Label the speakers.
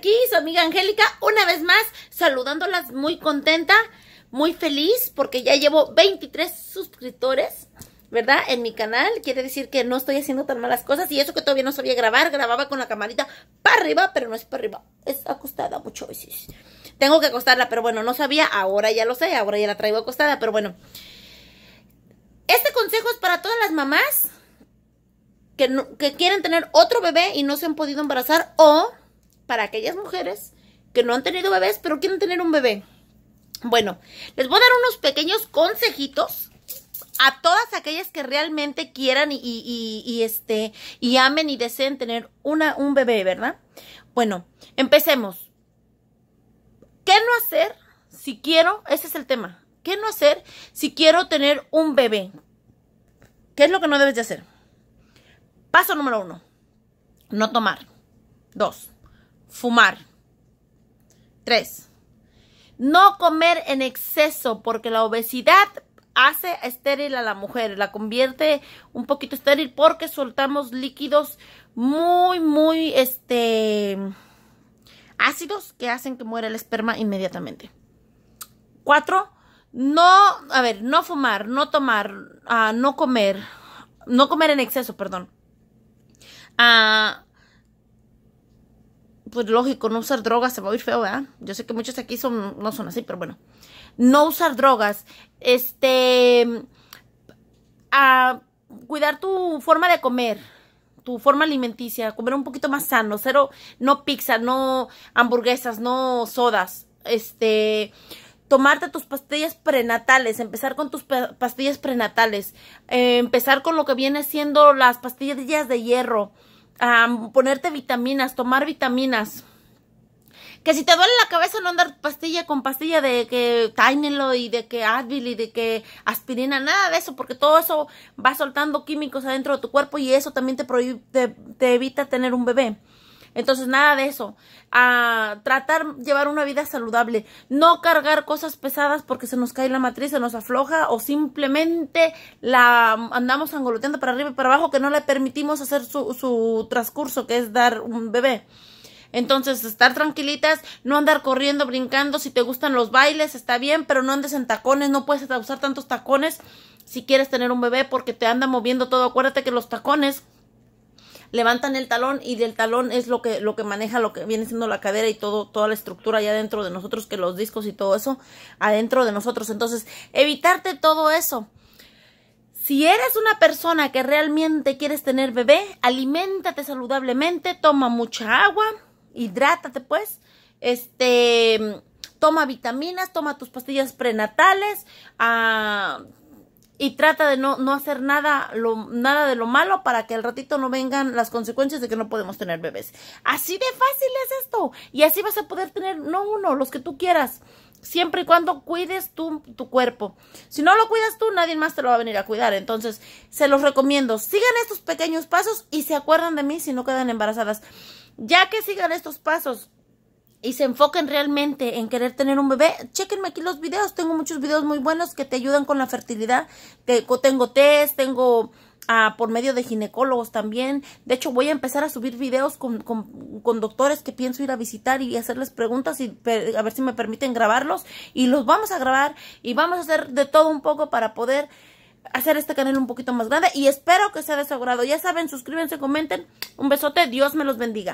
Speaker 1: aquí, su amiga Angélica, una vez más saludándolas muy contenta, muy feliz porque ya llevo 23 suscriptores, ¿verdad? En mi canal, quiere decir que no estoy haciendo tan malas cosas y eso que todavía no sabía grabar, grababa con la camarita para arriba, pero no es para arriba, es acostada mucho. veces. Tengo que acostarla, pero bueno, no sabía, ahora ya lo sé, ahora ya la traigo acostada, pero bueno. Este consejo es para todas las mamás que, que, quieren tener otro bebé y no se han podido embarazar o para aquellas mujeres que no han tenido bebés, pero quieren tener un bebé. Bueno, les voy a dar unos pequeños consejitos a todas aquellas que realmente quieran y, este, y amen y deseen tener un bebé, ¿verdad? Bueno, empecemos. ¿Qué no hacer si quiero? Ese es el tema. ¿Qué no hacer si quiero tener un bebé? ¿Qué es lo que no debes de hacer? Paso número uno, no tomar. Dos, fumar. 3. No comer en exceso porque la obesidad hace estéril a la mujer, la convierte un poquito estéril porque soltamos líquidos muy, muy, este, ácidos que hacen que muera el esperma inmediatamente. 4. No, a ver, no fumar, no tomar, ah, no comer, no comer en exceso, perdón. Ah, pues lógico, no usar drogas se va a oír feo, ¿verdad? Yo sé que muchos aquí son, no son así, pero bueno. No usar drogas, este, a cuidar tu forma de comer, tu forma alimenticia, comer un poquito más sano, cero, no pizza, no hamburguesas, no sodas, este, tomarte tus pastillas prenatales, empezar con tus pastillas prenatales, eh, empezar con lo que viene siendo las pastillas de hierro, a ponerte vitaminas, tomar vitaminas. Que si te duele la cabeza no andar pastilla con pastilla de que Tainelo y de que Advil y de que aspirina, nada de eso, porque todo eso va soltando químicos adentro de tu cuerpo y eso también te evita tener un bebé. Entonces, nada de eso. A tratar llevar una vida saludable, no cargar cosas pesadas porque se nos cae la matriz, se nos afloja o simplemente la andamos angoloteando para arriba y para abajo que no le permitimos hacer su, su transcurso que es dar un bebé. Entonces, estar tranquilitas, no andar corriendo, brincando. Si te gustan los bailes, está bien, pero no andes en tacones, no puedes usar tantos tacones si quieres tener un bebé porque te anda moviendo todo. Acuérdate que los tacones levantan el talón y del talón es lo que, lo que maneja lo que viene siendo la cadera y todo, toda la estructura allá dentro de nosotros, que los discos y todo eso adentro de nosotros. Entonces, evitarte todo eso. Si eres una persona que realmente quieres tener bebé, aliméntate saludablemente, toma mucha agua, hidrátate pues, este, toma vitaminas, toma tus pastillas prenatales, ah, y trata de no, no hacer nada, lo, nada de lo malo para que al ratito no vengan las consecuencias de que no podemos tener bebés. Así de fácil es esto. Y así vas a poder tener, no uno, los que tú quieras. Siempre y cuando cuides tú, tu cuerpo. Si no lo cuidas tú, nadie más te lo va a venir a cuidar. Entonces, se los recomiendo. Sigan estos pequeños pasos y se acuerdan de mí si no quedan embarazadas. Ya que sigan estos pasos, y se enfoquen realmente en querer tener un bebé, chequenme aquí los videos. Tengo muchos videos muy buenos que te ayudan con la fertilidad. Tengo test, tengo ah, por medio de ginecólogos también. De hecho, voy a empezar a subir videos con, con, doctores que pienso ir a visitar y hacerles preguntas y a ver si me permiten grabarlos. Y los vamos a grabar y vamos a hacer de todo un poco para poder hacer este canal un poquito más grande. Y espero que se de su Ya saben, suscríbanse, comenten. Un besote, Dios me los bendiga.